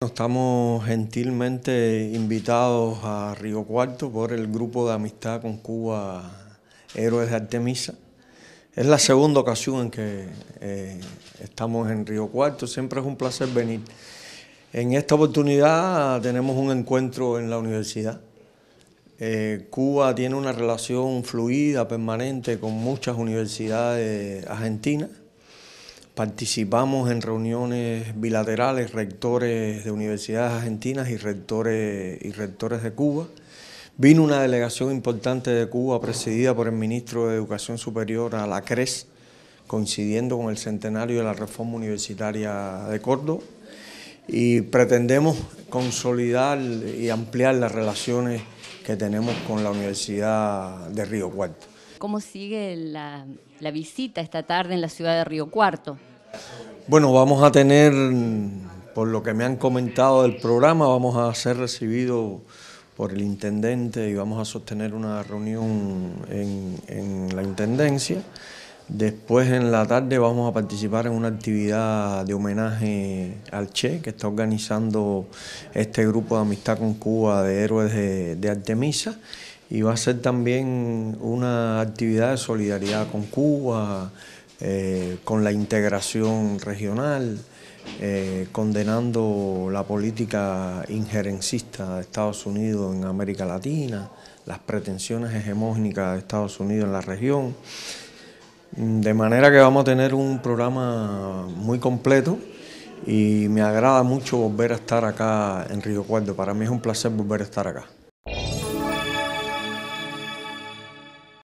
Estamos gentilmente invitados a Río Cuarto por el grupo de amistad con Cuba Héroes de Artemisa. Es la segunda ocasión en que eh, estamos en Río Cuarto, siempre es un placer venir. En esta oportunidad tenemos un encuentro en la universidad. Eh, Cuba tiene una relación fluida, permanente, con muchas universidades argentinas Participamos en reuniones bilaterales, rectores de universidades argentinas y rectores, y rectores de Cuba. Vino una delegación importante de Cuba presidida por el ministro de Educación Superior a la CRES, coincidiendo con el centenario de la reforma universitaria de Córdoba. Y pretendemos consolidar y ampliar las relaciones que tenemos con la Universidad de Río Cuarto. ¿Cómo sigue la, la visita esta tarde en la ciudad de Río Cuarto? Bueno, vamos a tener, por lo que me han comentado del programa, vamos a ser recibidos por el intendente y vamos a sostener una reunión en, la intendencia. Después en la tarde vamos a participar en una actividad de homenaje al Che, que está organizando este grupo de amistad con Cuba de héroes de, de Artemisa. Y va a ser también una actividad de solidaridad con Cuba, eh, con la integración regional, eh, condenando la política injerencista de Estados Unidos en América Latina, las pretensiones hegemónicas de Estados Unidos en la región. De manera que vamos a tener un programa muy completo y me agrada mucho volver a estar acá en Río Cuarto. Para mí es un placer volver a estar acá.